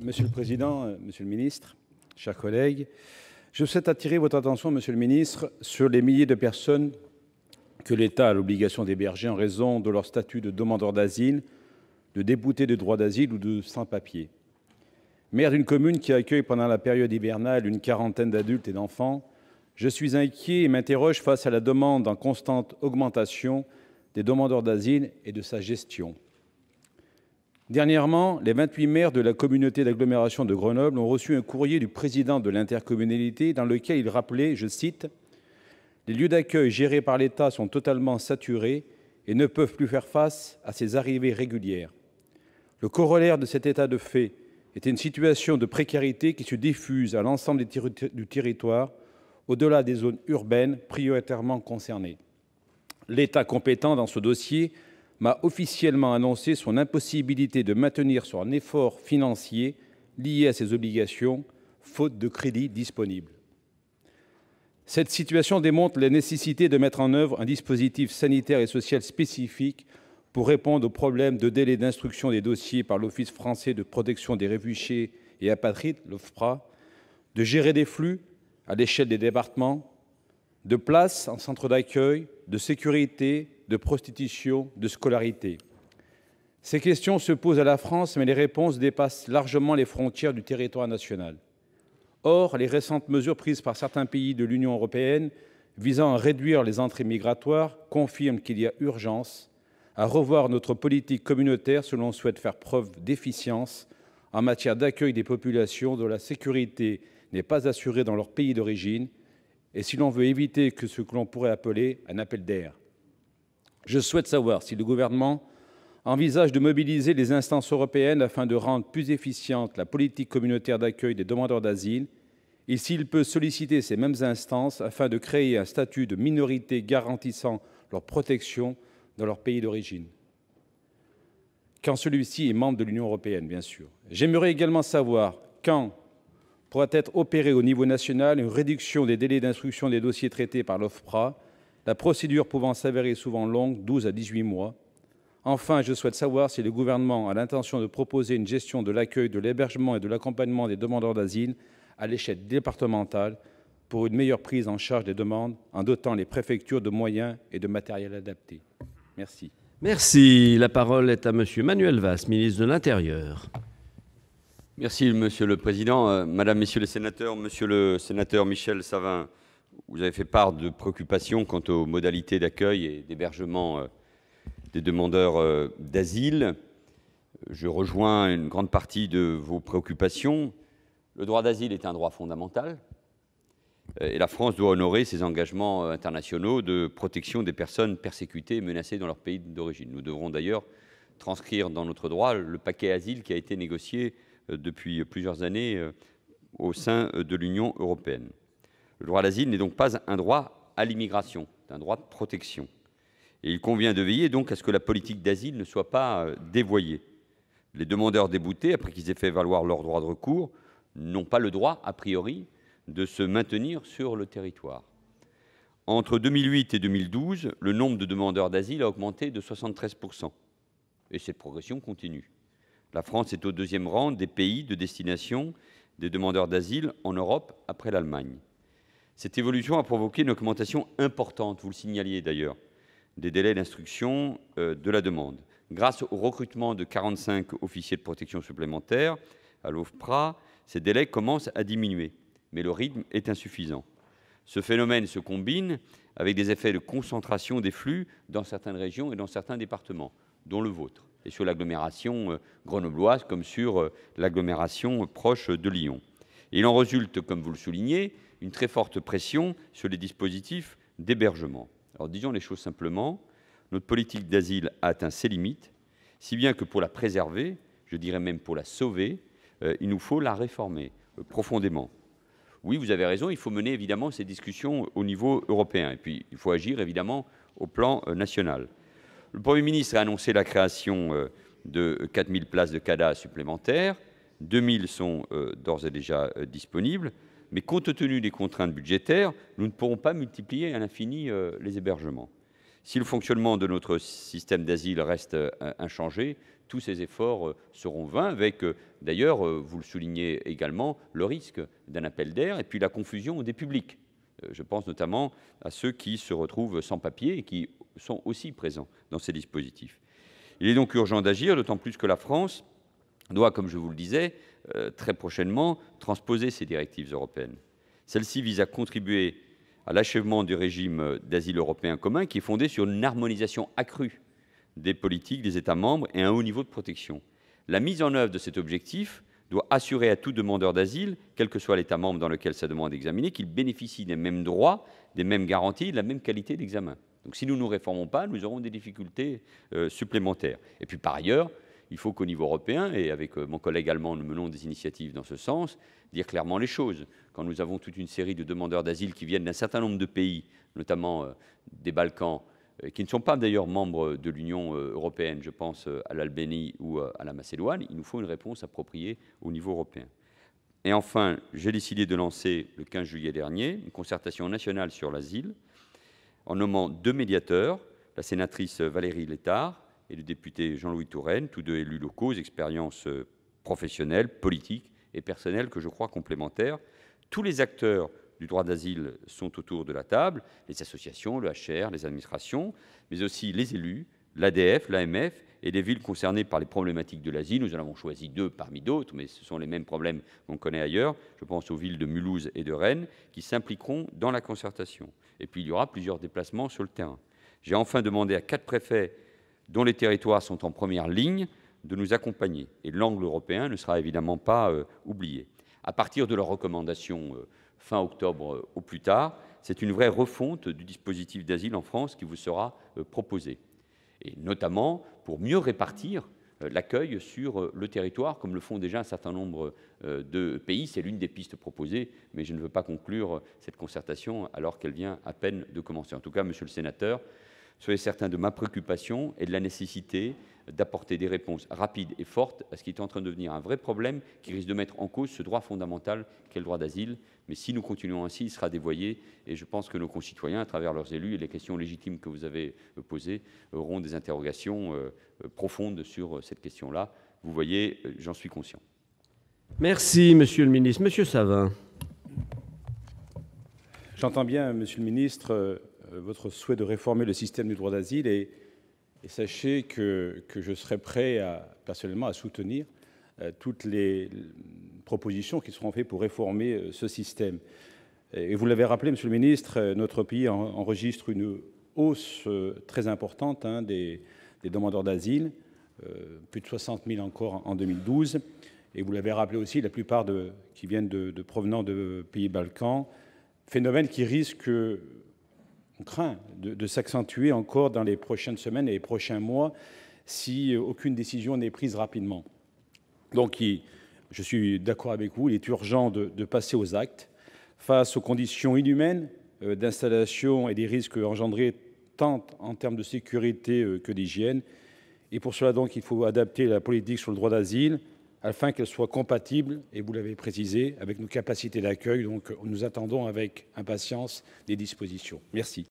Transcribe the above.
Monsieur le président, euh, Monsieur le Ministre, chers collègues, je souhaite attirer votre attention Monsieur le Ministre sur les milliers de personnes que l'État a l'obligation d'héberger en raison de leur statut de demandeur d'asile de déboutés de droit d'asile ou de sans-papiers. Maire d'une commune qui accueille pendant la période hivernale une quarantaine d'adultes et d'enfants, je suis inquiet et m'interroge face à la demande en constante augmentation des demandeurs d'asile et de sa gestion. Dernièrement, les 28 maires de la communauté d'agglomération de Grenoble ont reçu un courrier du président de l'intercommunalité dans lequel il rappelait « je cite, « les lieux d'accueil gérés par l'État sont totalement saturés et ne peuvent plus faire face à ces arrivées régulières. Le corollaire de cet état de fait est une situation de précarité qui se diffuse à l'ensemble du territoire, au-delà des zones urbaines prioritairement concernées. L'État compétent dans ce dossier m'a officiellement annoncé son impossibilité de maintenir son effort financier lié à ses obligations, faute de crédits disponibles. Cette situation démontre la nécessité de mettre en œuvre un dispositif sanitaire et social spécifique pour répondre aux problèmes de délai d'instruction des dossiers par l'Office français de protection des réfugiés et apatrides, l'OFPRA, de gérer des flux à l'échelle des départements, de places en centre d'accueil, de sécurité, de prostitution, de scolarité. Ces questions se posent à la France, mais les réponses dépassent largement les frontières du territoire national. Or, les récentes mesures prises par certains pays de l'Union européenne visant à réduire les entrées migratoires confirment qu'il y a urgence à revoir notre politique communautaire si l'on souhaite faire preuve d'efficience en matière d'accueil des populations dont la sécurité n'est pas assurée dans leur pays d'origine et si l'on veut éviter que ce que l'on pourrait appeler un appel d'air. Je souhaite savoir si le Gouvernement envisage de mobiliser les instances européennes afin de rendre plus efficiente la politique communautaire d'accueil des demandeurs d'asile et s'il peut solliciter ces mêmes instances afin de créer un statut de minorité garantissant leur protection dans leur pays d'origine, quand celui-ci est membre de l'Union européenne, bien sûr. J'aimerais également savoir quand pourra être opérée au niveau national une réduction des délais d'instruction des dossiers traités par l'OFPRA la procédure pouvant s'avérer souvent longue, 12 à 18 mois. Enfin, je souhaite savoir si le Gouvernement a l'intention de proposer une gestion de l'accueil, de l'hébergement et de l'accompagnement des demandeurs d'asile à l'échelle départementale pour une meilleure prise en charge des demandes en dotant les préfectures de moyens et de matériel adaptés. Merci. Merci. La parole est à M. Manuel Valls, ministre de l'Intérieur. Merci, Monsieur le Président. Euh, Madame, Messieurs les sénateurs, Monsieur le sénateur Michel Savin, vous avez fait part de préoccupations quant aux modalités d'accueil et d'hébergement euh, des demandeurs euh, d'asile. Je rejoins une grande partie de vos préoccupations. Le droit d'asile est un droit fondamental euh, et la France doit honorer ses engagements internationaux de protection des personnes persécutées et menacées dans leur pays d'origine. Nous devrons d'ailleurs transcrire dans notre droit le paquet asile qui a été négocié depuis plusieurs années au sein de l'Union européenne. Le droit à l'asile n'est donc pas un droit à l'immigration, c'est un droit de protection. Et il convient de veiller donc à ce que la politique d'asile ne soit pas euh, dévoyée. Les demandeurs déboutés, après qu'ils aient fait valoir leur droit de recours, n'ont pas le droit, a priori, de se maintenir sur le territoire. Entre 2008 et 2012, le nombre de demandeurs d'asile a augmenté de 73%. Et cette progression continue. La France est au deuxième rang des pays de destination des demandeurs d'asile en Europe après l'Allemagne. Cette évolution a provoqué une augmentation importante, vous le signaliez d'ailleurs, des délais d'instruction euh, de la demande. Grâce au recrutement de 45 officiers de protection supplémentaires à l'OFPRA, ces délais commencent à diminuer, mais le rythme est insuffisant. Ce phénomène se combine avec des effets de concentration des flux dans certaines régions et dans certains départements, dont le vôtre, et sur l'agglomération euh, grenobloise comme sur euh, l'agglomération proche de Lyon. Il en résulte, comme vous le soulignez, une très forte pression sur les dispositifs d'hébergement. Alors, Disons les choses simplement, notre politique d'asile a atteint ses limites, si bien que pour la préserver, je dirais même pour la sauver, euh, il nous faut la réformer euh, profondément. Oui, vous avez raison, il faut mener évidemment ces discussions au niveau européen, et puis il faut agir évidemment au plan euh, national. Le Premier ministre a annoncé la création de 4000 places de CADA supplémentaires. 2000 sont euh, d'ores et déjà euh, disponibles, mais compte tenu des contraintes budgétaires, nous ne pourrons pas multiplier à l'infini euh, les hébergements. Si le fonctionnement de notre système d'asile reste inchangé, tous ces efforts seront vains, avec d'ailleurs, vous le soulignez également, le risque d'un appel d'air et puis la confusion des publics. Je pense notamment à ceux qui se retrouvent sans papier et qui sont aussi présents dans ces dispositifs. Il est donc urgent d'agir, d'autant plus que la France doit, comme je vous le disais, euh, très prochainement transposer ces directives européennes. Celle-ci vise à contribuer à l'achèvement du régime d'asile européen commun qui est fondé sur une harmonisation accrue des politiques des États membres et un haut niveau de protection. La mise en œuvre de cet objectif doit assurer à tout demandeur d'asile, quel que soit l'État membre dans lequel sa demande est examinée, qu'il bénéficie des mêmes droits, des mêmes garanties, de la même qualité d'examen. Donc si nous ne nous réformons pas, nous aurons des difficultés euh, supplémentaires. Et puis par ailleurs, il faut qu'au niveau européen, et avec euh, mon collègue allemand, nous menons des initiatives dans ce sens, dire clairement les choses. Quand nous avons toute une série de demandeurs d'asile qui viennent d'un certain nombre de pays, notamment euh, des Balkans, euh, qui ne sont pas d'ailleurs membres de l'Union européenne, je pense à l'Albanie ou à la Macédoine, il nous faut une réponse appropriée au niveau européen. Et enfin, j'ai décidé de lancer le 15 juillet dernier une concertation nationale sur l'asile en nommant deux médiateurs, la sénatrice Valérie Létard et le député Jean-Louis Touraine, tous deux élus locaux, expériences euh, professionnelles, politiques et personnelles que je crois complémentaires. Tous les acteurs du droit d'asile sont autour de la table, les associations, le HR, les administrations, mais aussi les élus, l'ADF, l'AMF et les villes concernées par les problématiques de l'asile. Nous en avons choisi deux parmi d'autres, mais ce sont les mêmes problèmes qu'on connaît ailleurs. Je pense aux villes de Mulhouse et de Rennes qui s'impliqueront dans la concertation. Et puis il y aura plusieurs déplacements sur le terrain. J'ai enfin demandé à quatre préfets dont les territoires sont en première ligne, de nous accompagner. Et l'angle européen ne sera évidemment pas euh, oublié. À partir de leurs recommandations euh, fin octobre euh, au plus tard, c'est une vraie refonte du dispositif d'asile en France qui vous sera proposée. Et notamment pour mieux répartir l'accueil sur le territoire, comme le font déjà un certain nombre de pays. C'est l'une des pistes proposées, mais je ne veux pas conclure cette concertation alors qu'elle vient à peine de commencer. En tout cas, Monsieur le Sénateur, Soyez certains de ma préoccupation et de la nécessité d'apporter des réponses rapides et fortes à ce qui est en train de devenir un vrai problème qui risque de mettre en cause ce droit fondamental qu'est le droit d'asile. Mais si nous continuons ainsi, il sera dévoyé et je pense que nos concitoyens, à travers leurs élus et les questions légitimes que vous avez euh, posées, auront des interrogations euh, euh, profondes sur cette question-là. Vous voyez, j'en suis conscient. Merci, Monsieur le Ministre. Monsieur Savin. J'entends bien, Monsieur le Ministre, euh, votre souhait de réformer le système du droit d'asile et, sachez que, que, je serai prêt à, personnellement à soutenir euh, toutes les propositions qui seront faites pour réformer euh, ce système. Et vous l'avez rappelé, Monsieur le Ministre, notre pays enregistre une hausse très importante hein, des, des, demandeurs d'asile, plus de 60 000 encore en 2012. Et vous l'avez rappelé aussi, la plupart de, qui viennent de, de provenant de pays balkans, phénomène qui risque on craint de, s'accentuer encore dans les prochaines semaines et les prochains mois si aucune décision n'est prise rapidement. Donc, je suis d'accord avec vous, il est urgent de, passer aux actes. Face aux conditions inhumaines euh, d'installation et des risques engendrés tant en termes de sécurité euh, que d'hygiène, et pour cela, donc, il faut adapter la politique sur le droit d'asile afin qu'elle soit compatible, et vous l'avez précisé, avec nos capacités d'accueil. Donc, nous attendons avec impatience des dispositions. Merci.